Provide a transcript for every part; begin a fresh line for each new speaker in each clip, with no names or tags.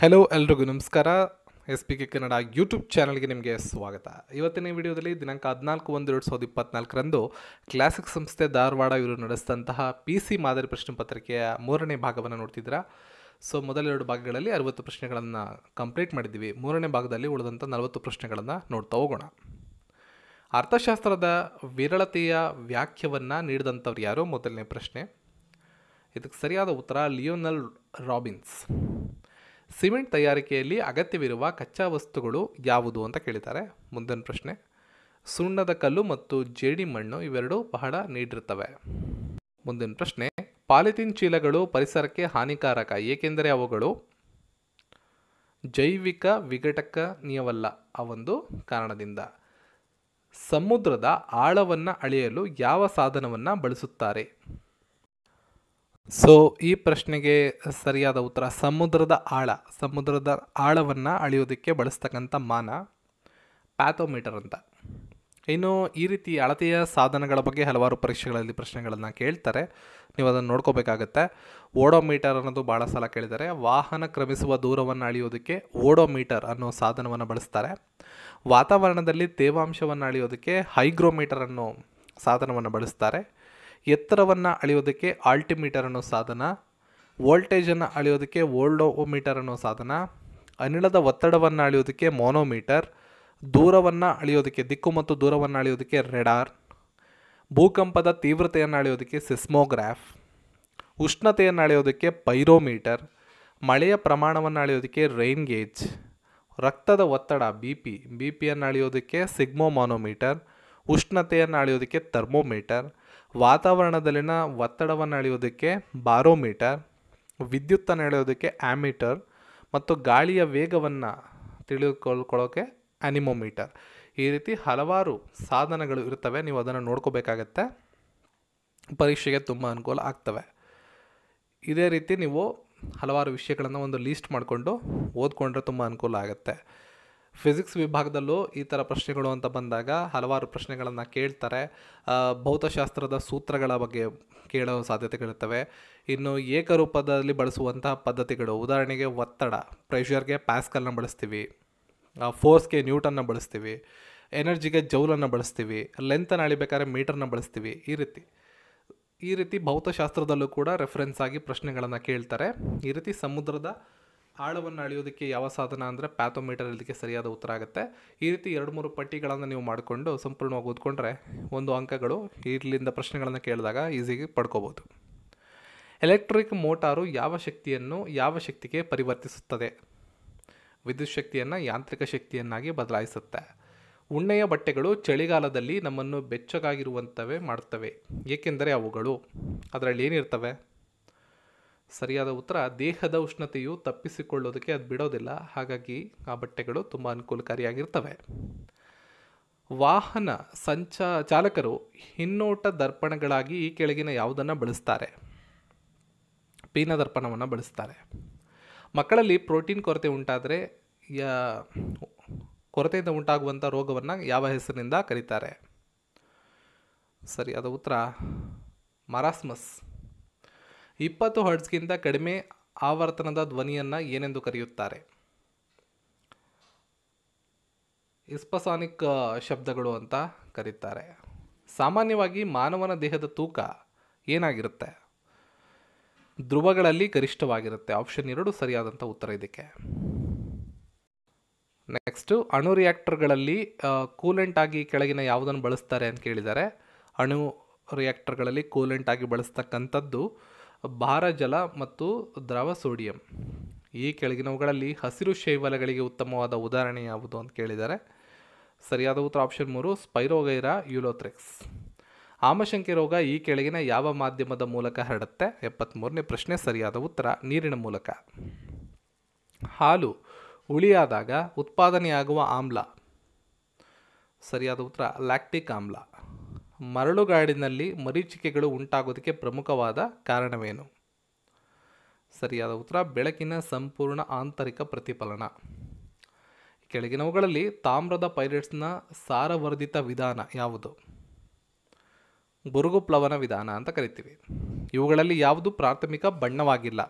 hello ಎಲ್ರಿಗೂ ನಮಸ್ಕಾರ S P K Kannada YouTube ಚಾನಲ್ಗೆ ನಿಮಗೆ ಸ್ವಾಗತ ಇವತ್ತಿನ ವಿಡಿಯೋದಲ್ಲಿ ದಿನಾಂಕ ಹದಿನಾಲ್ಕು ಒಂದು ಎರಡು ಸಾವಿರದ ಇಪ್ಪತ್ನಾಲ್ಕರಂದು ಕ್ಲಾಸಿಕ್ ಸಂಸ್ಥೆ ಧಾರವಾಡ ಇವರು ನಡೆಸಿದಂತಹ ಪಿ ಸಿ ಮಾದರಿ ಪ್ರಶ್ನೆ ಪತ್ರಿಕೆಯ ಮೂರನೇ ಭಾಗವನ್ನು ನೋಡ್ತಿದ್ದೀರ ಸೊ ಮೊದಲೆರಡು ಭಾಗಗಳಲ್ಲಿ ಅರವತ್ತು ಪ್ರಶ್ನೆಗಳನ್ನು ಕಂಪ್ಲೀಟ್ ಮಾಡಿದ್ದೀವಿ ಮೂರನೇ ಭಾಗದಲ್ಲಿ ಉಳಿದಂಥ ನಲವತ್ತು ಪ್ರಶ್ನೆಗಳನ್ನು ನೋಡ್ತಾ ಹೋಗೋಣ ಅರ್ಥಶಾಸ್ತ್ರದ ವಿರಳತೆಯ ವ್ಯಾಖ್ಯವನ್ನು ನೀಡಿದಂಥವ್ರು ಯಾರು ಮೊದಲನೇ ಪ್ರಶ್ನೆ ಇದಕ್ಕೆ ಸರಿಯಾದ ಉತ್ತರ ಲಿಯೋನಲ್ ರಾಬಿನ್ಸ್ ಸಿಮೆಂಟ್ ತಯಾರಿಕೆಯಲ್ಲಿ ಅಗತ್ಯವಿರುವ ಕಚ್ಚಾ ವಸ್ತುಗಳು ಯಾವುದು ಅಂತ ಕೇಳಿದ್ದಾರೆ ಮುಂದಿನ ಪ್ರಶ್ನೆ ಸುಣ್ಣದ ಕಲ್ಲು ಮತ್ತು ಜೇಡಿ ಮಣ್ಣು ಇವೆರಡು ಬಹಳ ನೀಡಿರುತ್ತವೆ ಮುಂದಿನ ಪ್ರಶ್ನೆ ಪಾಲಿಥಿನ್ ಚೀಲಗಳು ಪರಿಸರಕ್ಕೆ ಹಾನಿಕಾರಕ ಏಕೆಂದರೆ ಅವುಗಳು ಜೈವಿಕ ವಿಘಟಕನೀಯವಲ್ಲ ಆ ಒಂದು ಕಾರಣದಿಂದ ಸಮುದ್ರದ ಆಳವನ್ನು ಅಳೆಯಲು ಯಾವ ಸಾಧನವನ್ನು ಬಳಸುತ್ತಾರೆ ಸೊ ಈ ಪ್ರಶ್ನೆಗೆ ಸರಿಯಾದ ಉತ್ತರ ಸಮುದ್ರದ ಆಳ ಸಮುದ್ರದ ಆಳವನ್ನು ಅಳೆಯೋದಕ್ಕೆ ಬಳಸ್ತಕ್ಕಂಥ ಮಾನ ಪ್ಯಾಥೋಮೀಟರ್ ಅಂತ ಇನ್ನು ಈ ರೀತಿ ಅಳತೆಯ ಸಾಧನಗಳ ಬಗ್ಗೆ ಹಲವಾರು ಪರೀಕ್ಷೆಗಳಲ್ಲಿ ಪ್ರಶ್ನೆಗಳನ್ನು ಕೇಳ್ತಾರೆ ನೀವು ಅದನ್ನು ನೋಡ್ಕೋಬೇಕಾಗತ್ತೆ ಓಡೋಮೀಟರ್ ಅನ್ನೋದು ಭಾಳ ಸಲ ಕೇಳಿದರೆ ವಾಹನ ಕ್ರಮಿಸುವ ದೂರವನ್ನು ಅಳೆಯೋದಕ್ಕೆ ಓಡೋಮೀಟರ್ ಅನ್ನೋ ಸಾಧನವನ್ನು ಬಳಸ್ತಾರೆ ವಾತಾವರಣದಲ್ಲಿ ತೇವಾಂಶವನ್ನು ಅಳೆಯೋದಕ್ಕೆ ಹೈಗ್ರೋಮೀಟರ್ ಅನ್ನೋ ಸಾಧನವನ್ನು ಬಳಸ್ತಾರೆ ಎತ್ತರವನ್ನು ಅಳೆಯೋದಕ್ಕೆ ಆಲ್ಟಿಮೀಟರ್ ಅನ್ನೋ ಸಾಧನ ವೋಲ್ಟೇಜನ್ನು ಅಳೆಯೋದಕ್ಕೆ ವೋಲ್ಡೋಮೀಟರ್ ಅನ್ನೋ ಸಾಧನ ಅನಿಲದ ಒತ್ತಡವನ್ನು ಅಳೆಯೋದಕ್ಕೆ ಮೋನೋಮೀಟರ್ ದೂರವನ್ನು ಅಳೆಯೋದಕ್ಕೆ ದಿಕ್ಕು ಮತ್ತು ದೂರವನ್ನು ಅಳೆಯೋದಕ್ಕೆ ರೆಡಾರ್ ಭೂಕಂಪದ ತೀವ್ರತೆಯನ್ನು ಅಳೆಯೋದಕ್ಕೆ ಸಿಸ್ಮೋಗ್ರಾಫ್ ಉಷ್ಣತೆಯನ್ನು ಅಳೆಯೋದಕ್ಕೆ ಪೈರೋಮೀಟರ್ ಮಳೆಯ ಪ್ರಮಾಣವನ್ನು ಅಳೆಯೋದಕ್ಕೆ ರೈನ್ ಗೇಜ್ ರಕ್ತದ ಒತ್ತಡ ಬಿ ಪಿ ಬಿ ಪಿಯನ್ನು ಅಳೆಯೋದಕ್ಕೆ ಮೋನೋಮೀಟರ್ ಉಷ್ಣತೆಯನ್ನು ಅಳೆಯೋದಕ್ಕೆ ಥರ್ಮೋಮೀಟರ್ ವಾತಾವರಣದಲ್ಲಿನ ಒತ್ತಡವನ್ನು ಅಳೆಯೋದಕ್ಕೆ ಬಾರೋಮೀಟರ್ ವಿದ್ಯುತ್ತನ್ನು ಎಳೆಯೋದಕ್ಕೆ ಆ್ಯಮೀಟರ್ ಮತ್ತು ಗಾಳಿಯ ವೇಗವನ್ನು ತಿಳಿದುಕೊಳ್ಕೊಳ್ಳೋಕ್ಕೆ ಆ್ಯನಿಮೋಮೀಟರ್ ಈ ರೀತಿ ಹಲವಾರು ಸಾಧನಗಳು ಇರ್ತವೆ ನೀವು ಅದನ್ನು ನೋಡ್ಕೋಬೇಕಾಗತ್ತೆ ಪರೀಕ್ಷೆಗೆ ತುಂಬ ಅನುಕೂಲ ಆಗ್ತವೆ ಇದೇ ರೀತಿ ನೀವು ಹಲವಾರು ವಿಷಯಗಳನ್ನು ಒಂದು ಲೀಸ್ಟ್ ಮಾಡಿಕೊಂಡು ಓದ್ಕೊಂಡ್ರೆ ತುಂಬ ಅನುಕೂಲ ಆಗುತ್ತೆ ಫಿಸಿಕ್ಸ್ ವಿಭಾಗದಲ್ಲೂ ಈ ಥರ ಪ್ರಶ್ನೆಗಳು ಅಂತ ಬಂದಾಗ ಹಲವಾರು ಪ್ರಶ್ನೆಗಳನ್ನು ಕೇಳ್ತಾರೆ ಭೌತಶಾಸ್ತ್ರದ ಸೂತ್ರಗಳ ಬಗ್ಗೆ ಕೇಳೋ ಸಾಧ್ಯತೆಗಳಿರ್ತವೆ ಇನ್ನು ಏಕರೂಪದಲ್ಲಿ ಬಳಸುವಂತಹ ಪದ್ಧತಿಗಳು ಉದಾಹರಣೆಗೆ ಒತ್ತಡ ಪ್ರೆಷರ್ಗೆ ಪ್ಯಾಸ್ಕಲ್ನ ಬಳಸ್ತೀವಿ ಫೋರ್ಸ್ಗೆ ನ್ಯೂಟನ್ನ ಬಳಸ್ತೀವಿ ಎನರ್ಜಿಗೆ ಜೌಲನ್ನು ಬಳಸ್ತೀವಿ ಲೆಂತನ್ನು ಅಳಿಬೇಕಾದ್ರೆ ಮೀಟರ್ನ ಬಳಸ್ತೀವಿ ಈ ರೀತಿ ಈ ರೀತಿ ಭೌತಶಾಸ್ತ್ರದಲ್ಲೂ ಕೂಡ ರೆಫರೆನ್ಸ್ ಆಗಿ ಪ್ರಶ್ನೆಗಳನ್ನು ಕೇಳ್ತಾರೆ ಈ ರೀತಿ ಸಮುದ್ರದ ಆಳವನ್ನು ಅಳೆಯೋದಕ್ಕೆ ಯಾವ ಸಾಧನ ಅಂದರೆ ಪ್ಯಾಥೋಮೀಟರ್ ಇದಕ್ಕೆ ಸರಿಯಾದ ಉತ್ತರ ಆಗುತ್ತೆ ಈ ರೀತಿ ಎರಡು ಮೂರು ಪಟ್ಟಿಗಳನ್ನು ನೀವು ಮಾಡಿಕೊಂಡು ಸಂಪೂರ್ಣವಾಗಿ ಓದ್ಕೊಂಡ್ರೆ ಒಂದು ಅಂಕಗಳು ಇಲ್ಲಿಂದ ಪ್ರಶ್ನೆಗಳನ್ನು ಕೇಳಿದಾಗ ಈಸಿಯಾಗಿ ಪಡ್ಕೋಬೋದು ಎಲೆಕ್ಟ್ರಿಕ್ ಮೋಟಾರು ಯಾವ ಶಕ್ತಿಯನ್ನು ಯಾವ ಶಕ್ತಿಗೆ ಪರಿವರ್ತಿಸುತ್ತದೆ ವಿದ್ಯುತ್ ಶಕ್ತಿಯನ್ನು ಯಾಂತ್ರಿಕ ಶಕ್ತಿಯನ್ನಾಗಿ ಬದಲಾಯಿಸುತ್ತೆ ಉಣ್ಣೆಯ ಬಟ್ಟೆಗಳು ಚಳಿಗಾಲದಲ್ಲಿ ನಮ್ಮನ್ನು ಬೆಚ್ಚಗಾಗಿರುವಂಥವೇ ಮಾಡುತ್ತವೆ ಏಕೆಂದರೆ ಅವುಗಳು ಅದರಲ್ಲಿ ಏನಿರ್ತವೆ ಸರಿಯಾದ ಉತ್ತರ ದೇಹದ ಉಷ್ಣತೆಯು ತಪ್ಪಿಸಿಕೊಳ್ಳೋದಕ್ಕೆ ಅದು ಬಿಡೋದಿಲ್ಲ ಹಾಗಾಗಿ ಆ ಬಟ್ಟೆಗಳು ತುಂಬ ಅನುಕೂಲಕಾರಿಯಾಗಿರ್ತವೆ ವಾಹನ ಸಂಚ ಚಾಲಕರು ಹಿನ್ನೋಟ ದರ್ಪಣಗಳಾಗಿ ಈ ಕೆಳಗಿನ ಯಾವುದನ್ನು ಬಳಸ್ತಾರೆ ಪೀನ ದರ್ಪಣವನ್ನು ಬಳಸ್ತಾರೆ ಮಕ್ಕಳಲ್ಲಿ ಪ್ರೋಟೀನ್ ಕೊರತೆ ಉಂಟಾದರೆ ಯ ಕೊರತೆಯಿಂದ ಉಂಟಾಗುವಂಥ ರೋಗವನ್ನು ಯಾವ ಹೆಸರಿನಿಂದ ಕರೀತಾರೆ ಸರಿ ಅದು ಉತ್ತರ ಮರಾಸ್ಮಸ್ ಇಪ್ಪತ್ತು ಹರ್ಟ್ಸ್ಗಿಂತ ಕಡಿಮೆ ಆವರ್ತನದ ಧ್ವನಿಯನ್ನು ಏನೆಂದು ಕರೆಯುತ್ತಾರೆ ಇಸ್ಪಸಾನಿಕ್ ಶಬ್ದಗಳು ಅಂತ ಕರೀತಾರೆ ಸಾಮಾನ್ಯವಾಗಿ ಮಾನವನ ದೇಹದ ತೂಕ ಏನಾಗಿರುತ್ತೆ ಧ್ರುವಗಳಲ್ಲಿ ಗರಿಷ್ಠವಾಗಿರುತ್ತೆ ಆಪ್ಷನ್ ಎರಡು ಸರಿಯಾದಂಥ ಉತ್ತರ ಇದಕ್ಕೆ ನೆಕ್ಸ್ಟು ಅಣು ರಿಯಾಕ್ಟರ್ಗಳಲ್ಲಿ ಕೂಲೆಂಟ್ ಆಗಿ ಕೆಳಗಿನ ಯಾವುದನ್ನು ಬಳಸ್ತಾರೆ ಅಂತ ಕೇಳಿದ್ದಾರೆ ಅಣು ರಿಯಾಕ್ಟರ್ಗಳಲ್ಲಿ ಕೂಲೆಂಟ್ ಆಗಿ ಬಳಸ್ತಕ್ಕಂಥದ್ದು ಭಾರ ಜಲ ಮತ್ತು ದ್ರವ ಸೋಡಿಯಂ ಈ ಕೆಳಗಿನವುಗಳಲ್ಲಿ ಹಸಿರು ಶೈವಲಗಳಿಗೆ ಉತ್ತಮವಾದ ಉದಾಹರಣೆ ಯಾವುದು ಅಂತ ಕೇಳಿದ್ದಾರೆ ಸರಿಯಾದ ಉತ್ತರ ಆಪ್ಷನ್ ಮೂರು ಸ್ಪೈರೋಗೈರಾ ಯುಲೋಥ್ರೆಕ್ಸ್ ಆಮಶಂಕೆ ರೋಗ ಈ ಕೆಳಗಿನ ಯಾವ ಮಾಧ್ಯಮದ ಮೂಲಕ ಹರಡುತ್ತೆ ಎಪ್ಪತ್ತ್ಮೂರನೇ ಪ್ರಶ್ನೆ ಸರಿಯಾದ ಉತ್ತರ ನೀರಿನ ಮೂಲಕ ಹಾಲು ಉಳಿಯಾದಾಗ ಉತ್ಪಾದನೆಯಾಗುವ ಆಮ್ಲ ಸರಿಯಾದ ಉತ್ತರ ಲ್ಯಾಕ್ಟಿಕ್ ಆಮ್ಲ ಮರಳುಗಾಡಿನಲ್ಲಿ ಮರೀಚಿಕೆಗಳು ಉಂಟಾಗೋದಕ್ಕೆ ಪ್ರಮುಖವಾದ ಕಾರಣವೇನು ಸರಿಯಾದ ಉತ್ತರ ಬೆಳಕಿನ ಸಂಪೂರ್ಣ ಆಂತರಿಕ ಪ್ರತಿಫಲನ ಕೆಳಗಿನವುಗಳಲ್ಲಿ ತಾಮ್ರದ ಪೈರೇಟ್ಸ್ನ ಸಾರವರ್ಧಿತ ವಿಧಾನ ಯಾವುದು ಗುರುಗುಪ್ಲವನ ವಿಧಾನ ಅಂತ ಕರಿತೀವಿ ಇವುಗಳಲ್ಲಿ ಯಾವುದು ಪ್ರಾಥಮಿಕ ಬಣ್ಣವಾಗಿಲ್ಲ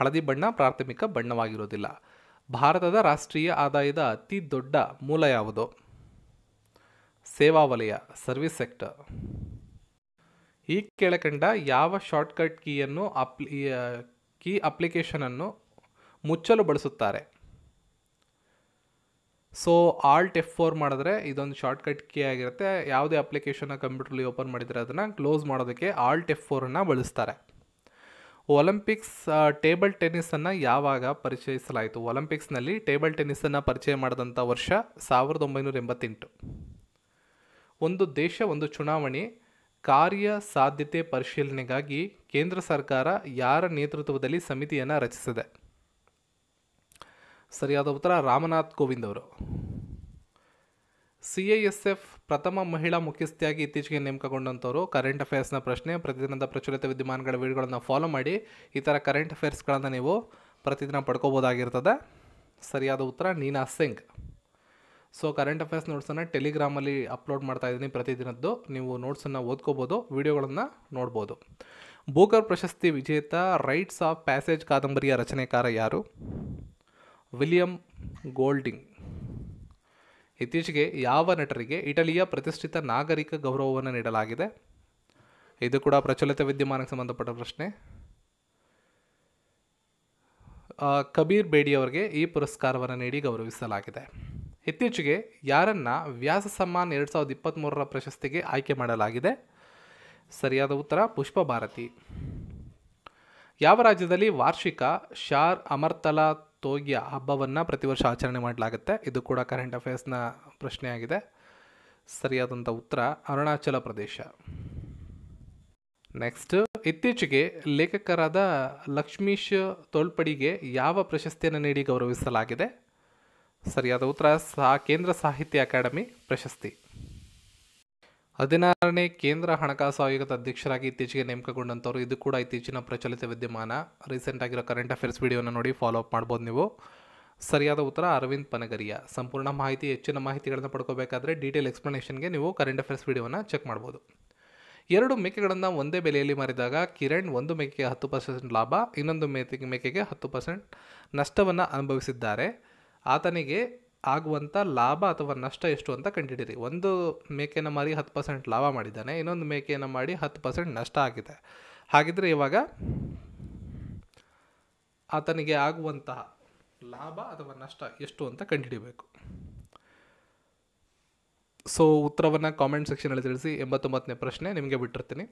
ಹಳದಿ ಬಣ್ಣ ಪ್ರಾಥಮಿಕ ಬಣ್ಣವಾಗಿರೋದಿಲ್ಲ ಭಾರತದ ರಾಷ್ಟ್ರೀಯ ಆದಾಯದ ಅತಿ ದೊಡ್ಡ ಮೂಲ ಯಾವುದು ಸೇವಾ ವಲಯ ಸರ್ವಿಸ್ ಸೆಕ್ಟರ್ ಈ ಕೆಳಕಂಡ ಯಾವ ಶಾರ್ಟ್ಕಟ್ ಕೀಯನ್ನು ಅಪ್ಲಿ ಕೀ ಅಪ್ಲಿಕೇಶನನ್ನು ಮುಚ್ಚಲು ಬಳಸುತ್ತಾರೆ ಸೊ ಆಲ್ಟ್ ಎಫ್ ಫೋರ್ ಮಾಡಿದ್ರೆ ಇದೊಂದು ಶಾರ್ಟ್ಕಟ್ ಕೀ ಆಗಿರುತ್ತೆ ಯಾವುದೇ ಅಪ್ಲಿಕೇಶನ್ನ ಕಂಪ್ಯೂಟರ್ಲಿ ಓಪನ್ ಮಾಡಿದರೆ ಅದನ್ನು ಕ್ಲೋಸ್ ಮಾಡೋದಕ್ಕೆ ಆಲ್ಟ್ ಎಫ್ ಫೋರನ್ನು ಬಳಸ್ತಾರೆ ಒಲಿಂಪಿಕ್ಸ್ ಟೇಬಲ್ ಟೆನ್ನಿಸನ್ನು ಯಾವಾಗ ಪರಿಚಯಿಸಲಾಯಿತು ಒಲಿಂಪಿಕ್ಸ್ನಲ್ಲಿ ಟೇಬಲ್ ಟೆನ್ನಿಸನ್ನು ಪರಿಚಯ ಮಾಡಿದಂಥ ವರ್ಷ ಸಾವಿರದ ಒಂಬೈನೂರ ಎಂಬತ್ತೆಂಟು ಒಂದು ದೇಶ ಒಂದು ಚುನಾವಣೆ ಕಾರ್ಯ ಸಾಧ್ಯತೆ ಪರಿಶೀಲನೆಗಾಗಿ ಕೇಂದ್ರ ಸರ್ಕಾರ ಯಾರ ನೇತೃತ್ವದಲ್ಲಿ ಸಮಿತಿಯನ್ನು ರಚಿಸಿದೆ ಸರಿಯಾದ ಉತ್ತರ ರಾಮನಾಥ್ ಕೋವಿಂದ್ ಅವರು ಸಿ ಐ ಎಸ್ ಎಫ್ ಪ್ರಥಮ ಮಹಿಳಾ ಮುಖ್ಯಸ್ಥೆಯಾಗಿ ಇತ್ತೀಚೆಗೆ ನೇಮಕಗೊಂಡಂಥವರು ಕರೆಂಟ್ ಅಫೇರ್ಸ್ನ ಪ್ರಶ್ನೆ ಪ್ರತಿದಿನದ ಪ್ರಚಲಿತ ವಿದ್ಯಮಾನಗಳ ವಿಡಿಯೋಗಳನ್ನು ಫಾಲೋ ಮಾಡಿ ಈ ಥರ ಕರೆಂಟ್ ಅಫೇರ್ಸ್ಗಳನ್ನು ನೀವು ಪ್ರತಿದಿನ ಪಡ್ಕೋಬೋದಾಗಿರ್ತದೆ ಸರಿಯಾದ ಉತ್ತರ ನೀನಾ ಸಿಂಗ್ ಸೊ ಕರೆಂಟ್ ಅಫೇರ್ಸ್ ನೋಟ್ಸನ್ನು ಟೆಲಿಗ್ರಾಮಲ್ಲಿ ಅಪ್ಲೋಡ್ ಮಾಡ್ತಾ ಇದ್ದೀನಿ ಪ್ರತಿದಿನದ್ದು ನೀವು ನೋಟ್ಸನ್ನು ಓದ್ಕೋಬೋದು ವಿಡಿಯೋಗಳನ್ನು ನೋಡ್ಬೋದು ಬೂಕರ್ ಪ್ರಶಸ್ತಿ ವಿಜೇತ ರೈಟ್ಸ್ ಆಫ್ ಪ್ಯಾಸೇಜ್ ಕಾದಂಬರಿಯ ರಚನೆಕಾರ ಯಾರು ವಿಲಿಯಂ ಗೋಲ್ಡಿಂಗ್ ಇತ್ತೀಚೆಗೆ ಯಾವ ನಟರಿಗೆ ಇಟಲಿಯ ಪ್ರತಿಷ್ಠಿತ ನಾಗರಿಕ ಗೌರವವನ್ನು ನೀಡಲಾಗಿದೆ ಇದು ಕೂಡ ಪ್ರಚಲಿತ ವಿದ್ಯಮಾನಕ್ಕೆ ಸಂಬಂಧಪಟ್ಟ ಪ್ರಶ್ನೆ ಕಬೀರ್ ಬೇಡಿಯವರಿಗೆ ಈ ಪುರಸ್ಕಾರವನ್ನು ನೀಡಿ ಗೌರವಿಸಲಾಗಿದೆ ಇತ್ತೀಚೆಗೆ ಯಾರನ್ನು ವ್ಯಾಸ ಸಮ್ಮಾನ್ ಎರಡು ಸಾವಿರದ ಇಪ್ಪತ್ತ್ಮೂರರ ಪ್ರಶಸ್ತಿಗೆ ಆಯ್ಕೆ ಮಾಡಲಾಗಿದೆ ಸರಿಯಾದ ಉತ್ತರ ಪುಷ್ಪ ಭಾರತಿ ಯಾವ ರಾಜ್ಯದಲ್ಲಿ ವಾರ್ಷಿಕ ಶಾರ್ ಅಮರ್ತಲಾ ತೋಗ್ಯ ಹಬ್ಬವನ್ನು ಪ್ರತಿ ವರ್ಷ ಆಚರಣೆ ಮಾಡಲಾಗುತ್ತೆ ಇದು ಕೂಡ ಕರೆಂಟ್ ಅಫೇರ್ಸ್ನ ಪ್ರಶ್ನೆಯಾಗಿದೆ ಸರಿಯಾದಂಥ ಉತ್ತರ ಅರುಣಾಚಲ ಪ್ರದೇಶ ನೆಕ್ಸ್ಟ್ ಇತ್ತೀಚೆಗೆ ಲೇಖಕರಾದ ಲಕ್ಷ್ಮೀಶ್ ತೋಳ್ಪಡಿಗೆ ಯಾವ ಪ್ರಶಸ್ತಿಯನ್ನು ನೀಡಿ ಗೌರವಿಸಲಾಗಿದೆ ಸರಿಯಾದ ಉತ್ತರ ಸಾ ಕೇಂದ್ರ ಸಾಹಿತ್ಯ ಅಕಾಡೆಮಿ ಪ್ರಶಸ್ತಿ ಹದಿನಾರನೇ ಕೇಂದ್ರ ಹಣಕಾಸು ಆಯೋಗದ ಅಧ್ಯಕ್ಷರಾಗಿ ಇತ್ತೀಚೆಗೆ ನೇಮಕಗೊಂಡಂಥವ್ರು ಇದು ಕೂಡ ಇತ್ತೀಚಿನ ಪ್ರಚಲಿತ ವಿದ್ಯಮಾನ ರೀಸೆಂಟ್ ಆಗಿರೋ ಕರೆಂಟ್ ಅಫೇರ್ಸ್ ವಿಡಿಯೋನ ನೋಡಿ ಫಾಲೋ ಅಪ್ ಮಾಡ್ಬೋದು ನೀವು ಸರಿಯಾದ ಉತ್ತರ ಅರವಿಂದ್ ಪನಗರಿಯ ಸಂಪೂರ್ಣ ಮಾಹಿತಿ ಹೆಚ್ಚಿನ ಮಾಹಿತಿಗಳನ್ನು ಪಡ್ಕೋಬೇಕಾದ್ರೆ ಡೀಟೇಲ್ ಎಕ್ಸ್ಪ್ಲನೇಷನ್ಗೆ ನೀವು ಕರೆಂಟ್ ಅಫೇರ್ಸ್ ವಿಡಿಯೋನ ಚೆಕ್ ಮಾಡ್ಬೋದು ಎರಡು ಮೇಕೆಗಳನ್ನು ಒಂದೇ ಬೆಲೆಯಲ್ಲಿ ಮಾರಿದಾಗ ಕಿರಣ್ ಒಂದು ಮೇಕೆಗೆ ಹತ್ತು ಪರ್ಸೆಂಟ್ ಲಾಭ ಇನ್ನೊಂದು ಮೇತೆ ಮೇಕೆಗೆ ಹತ್ತು ಪರ್ಸೆಂಟ್ ನಷ್ಟವನ್ನು ಅನುಭವಿಸಿದ್ದಾರೆ ಆತನಿಗೆ ಆಗುವಂಥ ಲಾಭ ಅಥವಾ ನಷ್ಟ ಎಷ್ಟು ಅಂತ ಕಂಡುಹಿಡೀರಿ ಒಂದು ಮೇಕೆಯನ್ನು ಮಾರಿ ಹತ್ತು ಪರ್ಸೆಂಟ್ ಲಾಭ ಮಾಡಿದ್ದಾನೆ ಇನ್ನೊಂದು ಮೇಕೆಯನ್ನು ಮಾಡಿ ಹತ್ತು ಪರ್ಸೆಂಟ್ ನಷ್ಟ ಆಗಿದೆ ಹಾಗಿದ್ರೆ ಇವಾಗ ಆತನಿಗೆ ಆಗುವಂತಹ ಲಾಭ ಅಥವಾ ನಷ್ಟ ಎಷ್ಟು ಅಂತ ಕಂಡುಹಿಡಿಬೇಕು ಸೊ ಉತ್ತರವನ್ನು ಕಾಮೆಂಟ್ ಸೆಕ್ಷನಲ್ಲಿ ತಿಳಿಸಿ ಎಂಬತ್ತೊಂಬತ್ತನೇ ಪ್ರಶ್ನೆ ನಿಮಗೆ ಬಿಟ್ಟಿರ್ತೀನಿ